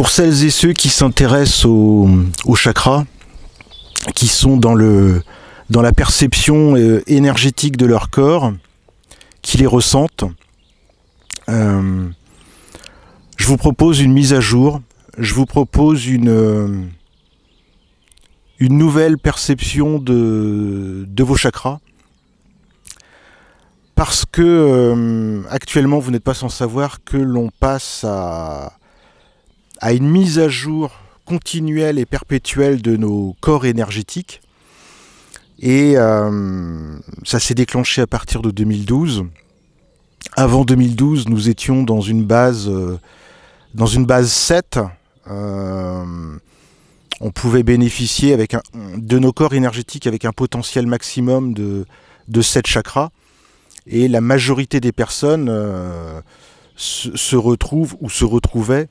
Pour celles et ceux qui s'intéressent aux au chakras, qui sont dans, le, dans la perception euh, énergétique de leur corps, qui les ressentent, euh, je vous propose une mise à jour, je vous propose une, euh, une nouvelle perception de, de vos chakras parce que actuellement vous n'êtes pas sans savoir que l'on passe à à une mise à jour continuelle et perpétuelle de nos corps énergétiques. Et euh, ça s'est déclenché à partir de 2012. Avant 2012, nous étions dans une base, euh, dans une base 7. Euh, on pouvait bénéficier avec de nos corps énergétiques avec un potentiel maximum de, de 7 chakras. Et la majorité des personnes se, se retrouvent ou se retrouvaient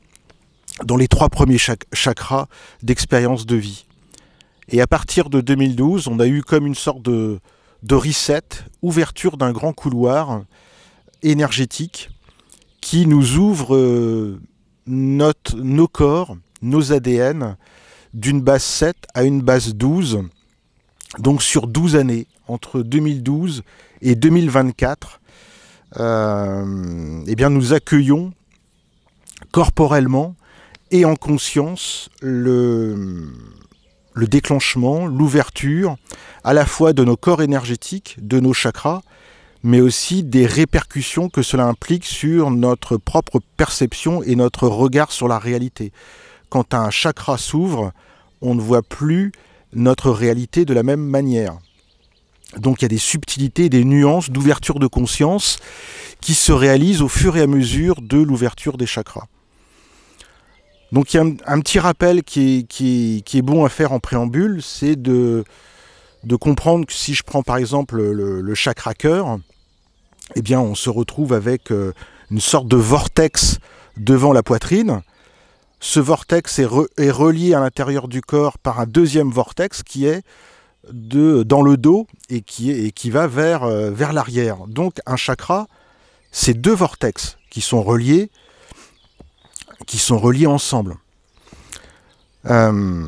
dans les trois premiers chakras d'expérience de vie. Et à partir de 2012, on a eu comme une sorte de, reset, ouverture d'un grand couloir énergétique qui nous ouvre euh, nos corps, nos ADN, d'une base 7 à une base 12, donc sur 12 années, entre 2012 et 2024. Euh, eh bien, nous accueillons corporellement et en conscience le, déclenchement, l'ouverture à la fois de nos corps énergétiques, de nos chakras, mais aussi des répercussions que cela implique sur notre propre perception et notre regard sur la réalité. Quand un chakra s'ouvre, on ne voit plus notre réalité de la même manière. Donc il y a des subtilités, des nuances d'ouverture de conscience qui se réalisent au fur et à mesure de l'ouverture des chakras. Donc il y a un, petit rappel qui, est bon à faire en préambule, c'est de, comprendre que si je prends par exemple le, chakra cœur, eh bien on se retrouve avec euh, une sorte de vortex devant la poitrine. Ce vortex est, relié à l'intérieur du corps par un deuxième vortex qui est dans le dos et qui, est, qui va vers, euh, vers l'arrière. Donc un chakra, c'est deux vortex qui sont reliés qui sont reliés ensemble. Euh,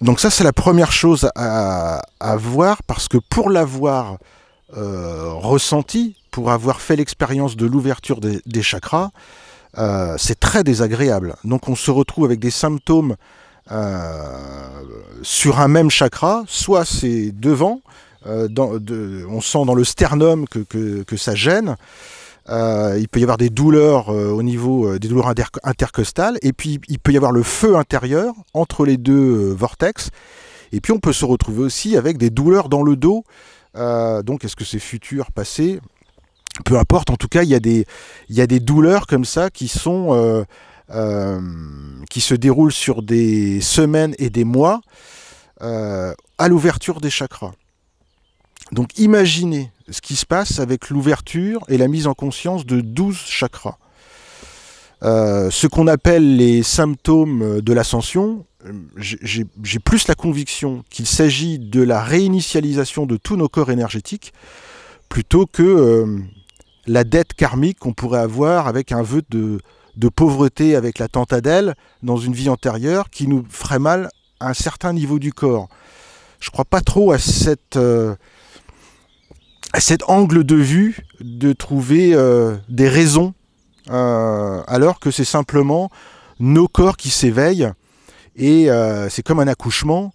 donc ça, c'est la première chose à, voir, parce que pour l'avoir euh, ressenti, pour avoir fait l'expérience de l'ouverture des, chakras, euh, c'est très désagréable. Donc on se retrouve avec des symptômes sur un même chakra, soit c'est devant, dans, on sent dans le sternum que ça gêne, euh, il peut y avoir des douleurs euh, au niveau euh, des douleurs intercostales, et puis il peut y avoir le feu intérieur entre les deux vortex, et puis on peut se retrouver aussi avec des douleurs dans le dos, donc est-ce que c'est futur, passé Peu importe, en tout cas il y, a des, il y a des douleurs comme ça qui sont... qui se déroulent sur des semaines et des mois à l'ouverture des chakras. Donc imaginez ce qui se passe avec l'ouverture et la mise en conscience de 12 chakras. Euh, ce qu'on appelle les symptômes de l'ascension, j'ai plus la conviction qu'il s'agit de la réinitialisation de tous nos corps énergétiques plutôt que euh, la dette karmique qu'on pourrait avoir avec un vœu de, pauvreté avec la tentadelle dans une vie antérieure qui nous ferait mal à un certain niveau du corps. Je ne crois pas trop à cette... Euh, cet angle de vue de trouver euh, des raisons, euh, alors que c'est simplement nos corps qui s'éveillent. Et euh, c'est comme un accouchement.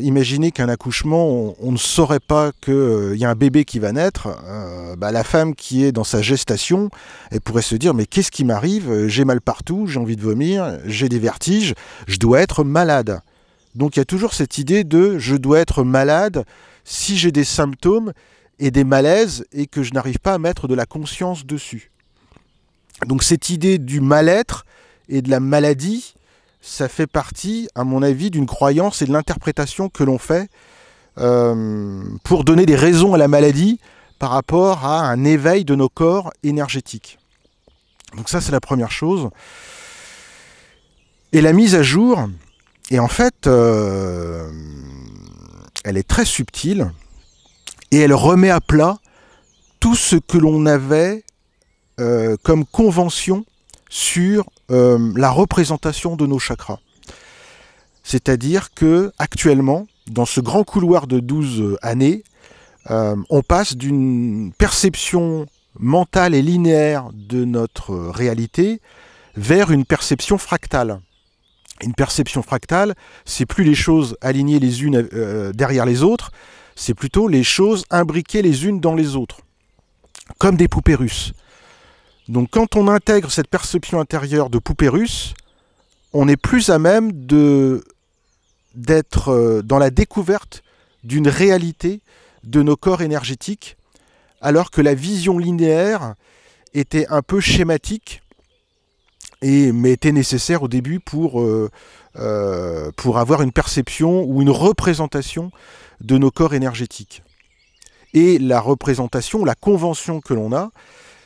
imaginez qu'un accouchement, on, ne saurait pas qu'il y a un bébé qui va naître. Bah, la femme qui est dans sa gestation, elle pourrait se dire, mais qu'est-ce qui m'arrive J'ai mal partout, j'ai envie de vomir, j'ai des vertiges, je dois être malade. Donc il y a toujours cette idée de je dois être malade si j'ai des symptômes, et des malaises et que je n'arrive pas à mettre de la conscience dessus. Donc cette idée du mal-être et de la maladie, ça fait partie, à mon avis, d'une croyance et de l'interprétation que l'on fait euh, pour donner des raisons à la maladie par rapport à un éveil de nos corps énergétiques. Donc ça, c'est la première chose. Et la mise à jour, et en fait, euh, elle est très subtile et elle remet à plat tout ce que l'on avait euh, comme convention sur euh, la représentation de nos chakras. C'est-à-dire que actuellement, dans ce grand couloir de 12 années, euh, on passe d'une perception mentale et linéaire de notre réalité vers une perception fractale. Une perception fractale, c'est plus les choses alignées les unes derrière les autres, c'est plutôt les choses imbriquées les unes dans les autres, comme des poupées russes. Donc quand on intègre cette perception intérieure de poupées russes, on est plus à même d'être euh, dans la découverte d'une réalité de nos corps énergétiques, alors que la vision linéaire était un peu schématique, et, mais était nécessaire au début pour, euh, euh, pour avoir une perception ou une représentation de nos corps énergétiques. Et la représentation, la convention que l'on a,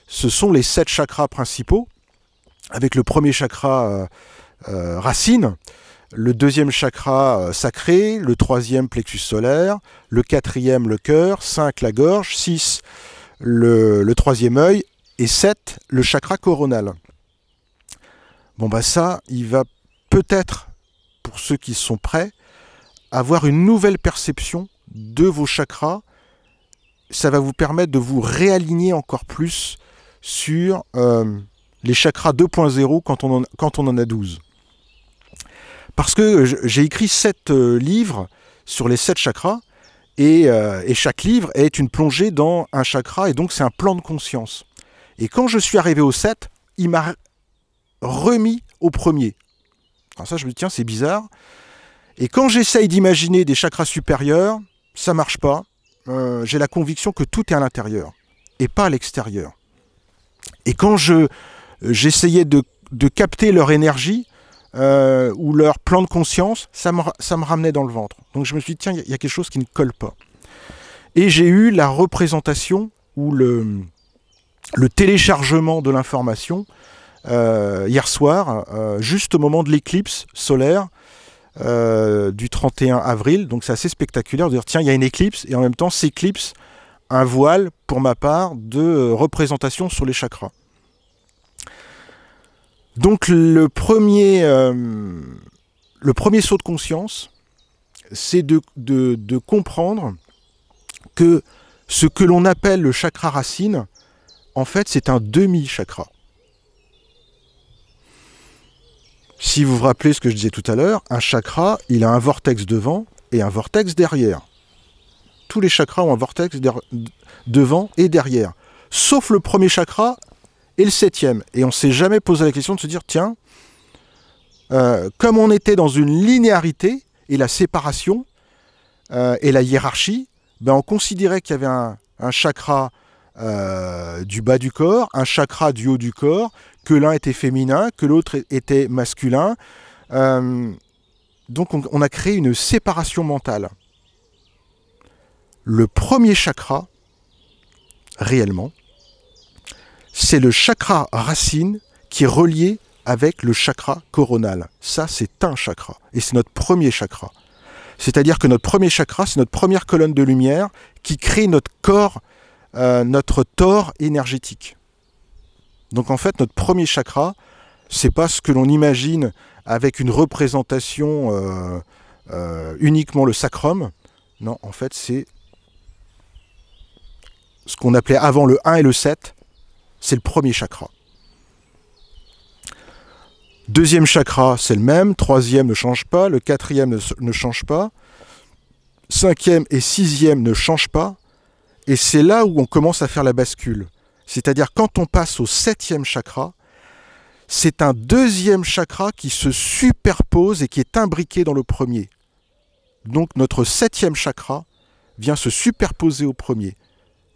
ce sont les sept chakras principaux, avec le premier chakra euh, euh, racine, le deuxième chakra euh, sacré, le troisième plexus solaire, le quatrième le cœur, cinq la gorge, six le, troisième œil et sept le chakra coronal. Bon bah ça, il va peut-être, pour ceux qui sont prêts, avoir une nouvelle perception de vos chakras. Ça va vous permettre de vous réaligner encore plus sur euh, les chakras 2.0 quand, on en, quand on en a 12. Parce que j'ai écrit 7 euh, livres sur les 7 chakras, et, euh, et, chaque livre est une plongée dans un chakra, et donc c'est un plan de conscience. Et quand je suis arrivé au 7, il m'a remis au premier. Alors ça, je me dis, tiens, c'est bizarre. Et quand j'essaye d'imaginer des chakras supérieurs, ça marche pas. Euh, j'ai la conviction que tout est à l'intérieur et pas à l'extérieur. Et quand je j'essayais de, capter leur énergie euh, ou leur plan de conscience, ça me, ça me ramenait dans le ventre. Donc je me suis dit, tiens, il y a quelque chose qui ne colle pas. Et j'ai eu la représentation ou le, le téléchargement de l'information euh, hier soir, juste au moment de l'éclipse solaire euh, du 31 avril. Donc c'est assez spectaculaire de dire tiens, il y a une éclipse et en même temps s'éclipse un voile, pour ma part, de euh, représentation sur les chakras. Donc le premier, euh, le premier saut de conscience, c'est de, de, comprendre que ce que l'on appelle le chakra racine, en fait, c'est un demi-chakra. Si vous vous rappelez ce que je disais tout à l'heure, un chakra, il a un vortex devant et un vortex derrière. Tous les chakras ont un vortex devant et derrière. Sauf le premier chakra et le septième. Et on ne s'est jamais posé la question de se dire, tiens, euh, comme on était dans une linéarité et la séparation euh, et la hiérarchie, ben on considérait qu'il y avait un, un chakra euh, du bas du corps, un chakra du haut du corps, que l'un était féminin, que l'autre était masculin. Euh, donc on, on a créé une séparation mentale. Le premier chakra, réellement, c'est le chakra racine qui est relié avec le chakra coronal. Ça, c'est un chakra. Et c'est notre premier chakra. C'est-à-dire que notre premier chakra, c'est notre première colonne de lumière qui crée notre corps euh, notre tort énergétique. Donc en fait, notre premier chakra, c'est pas ce que l'on imagine avec une représentation euh, euh, uniquement le sacrum. Non, en fait, c'est ce qu'on appelait avant le 1 et le 7, c'est le premier chakra. Deuxième chakra, c'est le même. Troisième ne change pas. Le quatrième ne change pas. Cinquième et sixième ne changent pas. Et c'est là où on commence à faire la bascule. C'est-à-dire quand on passe au septième chakra, c'est un deuxième chakra qui se superpose et qui est imbriqué dans le premier. Donc notre septième chakra vient se superposer au premier.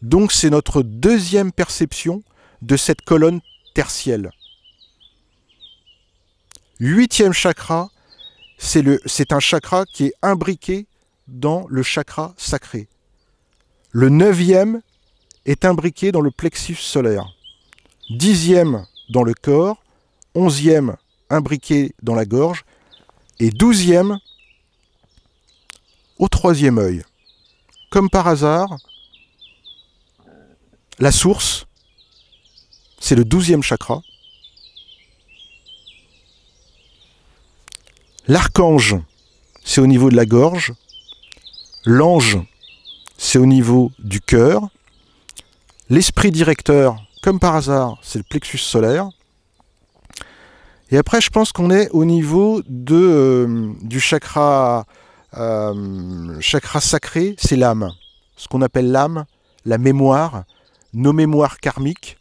Donc c'est notre deuxième perception de cette colonne tertielle. Huitième chakra, c'est un chakra qui est imbriqué dans le chakra sacré. Le neuvième est imbriqué dans le plexus solaire. Dixième dans le corps, onzième imbriqué dans la gorge et douzième au troisième œil. Comme par hasard, la source, c'est le douzième chakra. L'archange, c'est au niveau de la gorge. L'ange, c'est au niveau du cœur. L'esprit directeur, comme par hasard, c'est le plexus solaire. Et après, je pense qu'on est au niveau de, euh, du chakra, euh, chakra sacré, c'est l'âme. Ce qu'on appelle l'âme, la mémoire, nos mémoires karmiques.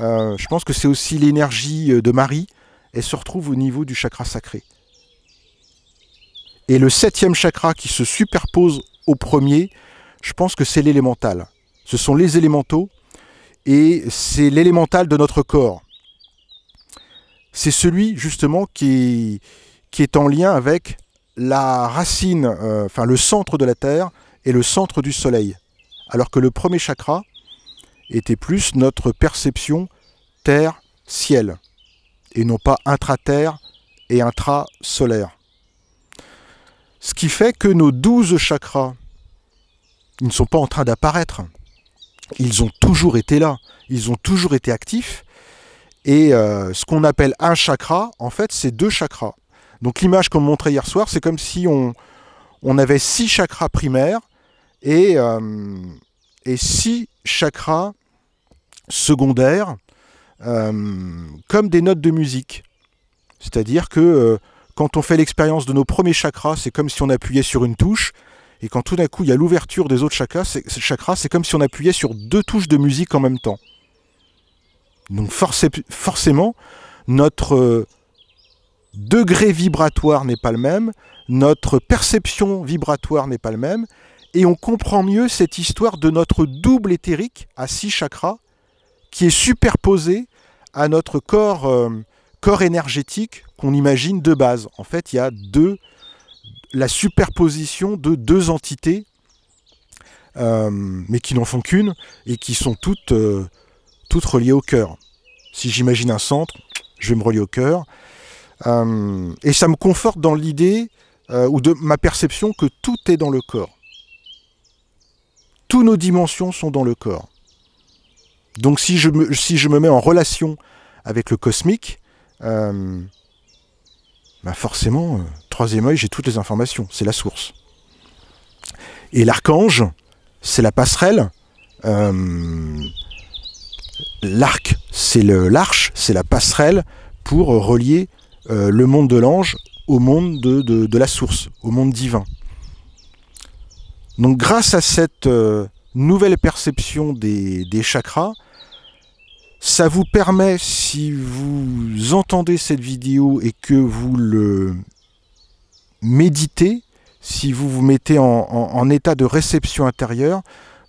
Euh, je pense que c'est aussi l'énergie de Marie. Elle se retrouve au niveau du chakra sacré. Et le septième chakra qui se superpose au premier, je pense que c'est l'élémental. Ce sont les élémentaux et c'est l'élémental de notre corps. C'est celui justement qui, qui est en lien avec la racine, euh, enfin le centre de la Terre et le centre du Soleil. Alors que le premier chakra était plus notre perception Terre-Ciel et non pas intra-Terre et intra-solaire. Ce qui fait que nos douze chakras ils ne sont pas en train d'apparaître. Ils ont toujours été là. Ils ont toujours été actifs. Et euh, ce qu'on appelle un chakra, en fait, c'est deux chakras. Donc l'image qu'on montrait hier soir, c'est comme si on, avait six chakras primaires et, euh, six chakras secondaires, euh, comme des notes de musique. C'est-à-dire que quand on fait l'expérience de nos premiers chakras, c'est comme si on appuyait sur une touche, et quand tout d'un coup il y a l'ouverture des autres chakras, c'est comme si on appuyait sur deux touches de musique en même temps. Donc forcément, notre euh, degré vibratoire n'est pas le même, notre perception vibratoire n'est pas le même, et on comprend mieux cette histoire de notre double éthérique à six chakras qui est superposé à notre corps, euh, corps énergétique qu'on imagine de base. En fait, il y a deux la superposition de deux entités, euh, mais qui n'en font qu'une, et qui sont toutes, euh, toutes reliées au cœur. Si j'imagine un centre, je vais me relier au cœur. Euh, et ça me conforte dans l'idée ou de ma perception que tout est dans le corps. Toutes nos dimensions sont dans le corps. Donc si je me, si je me mets en relation avec le cosmique, bah forcément, troisième œil, j'ai toutes les informations, c'est la source. Et l'archange, c'est la passerelle. Euh, l'arc, c'est l'arche, c'est la passerelle pour relier euh, le monde de l'ange au monde de, la source, au monde divin. Donc grâce à cette euh, nouvelle perception des chakras, ça vous permet, si vous entendez cette vidéo et que vous le méditer si vous vous mettez en, état de réception intérieure,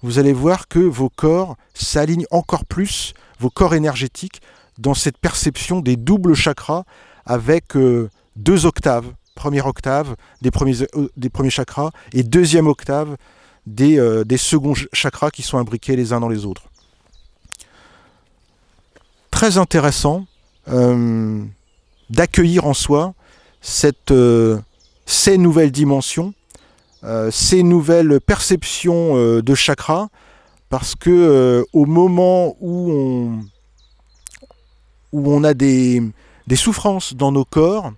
vous allez voir que vos corps s'alignent encore plus, vos corps énergétiques, dans cette perception des doubles chakras avec euh, deux octaves. Première octave des premiers, euh, des premiers chakras et deuxième octave des, euh, des seconds chakras qui sont imbriqués les uns dans les autres. Très intéressant d'accueillir en soi cette ces nouvelles dimensions, euh, ces nouvelles perceptions euh, de chakras, parce que euh, au moment où on, où on a des, des souffrances dans nos corps,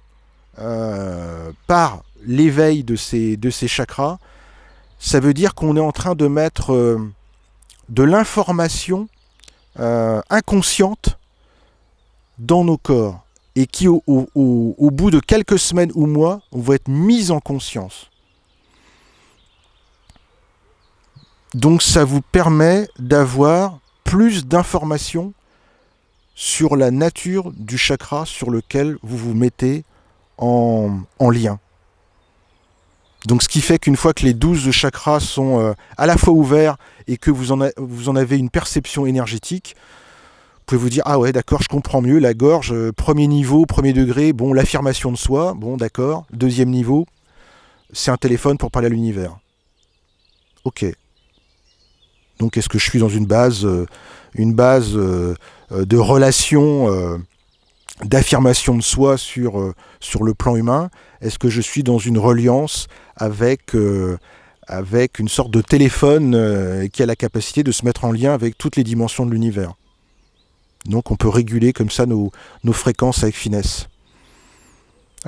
par l'éveil de ces, de ces chakras, ça veut dire qu'on est en train de mettre de l'information inconsciente dans nos corps et qui, au, bout de quelques semaines ou mois, vont être mises en conscience. Donc ça vous permet d'avoir plus d'informations sur la nature du chakra sur lequel vous vous mettez en, lien. Donc ce qui fait qu'une fois que les 12 chakras sont euh, à la fois ouverts et que vous en avez une perception énergétique, pouvez vous dire ah ouais d'accord je comprends mieux la gorge euh, premier niveau premier degré bon l'affirmation de soi bon d'accord deuxième niveau c'est un téléphone pour parler à l'univers ok donc est-ce que je suis dans une base euh, une base euh, de relation d'affirmation de soi sur, sur le plan humain Est-ce que je suis dans une reliance avec, avec une sorte de téléphone qui a la capacité de se mettre en lien avec toutes les dimensions de l'univers donc on peut réguler comme ça nos, fréquences avec finesse.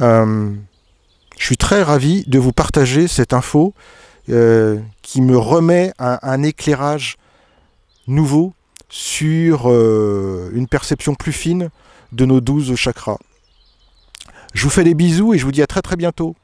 Euh, je suis très ravi de vous partager cette info euh, qui me remet un, un éclairage nouveau sur euh, une perception plus fine de nos douze chakras. Je vous fais des bisous et je vous dis à très très bientôt.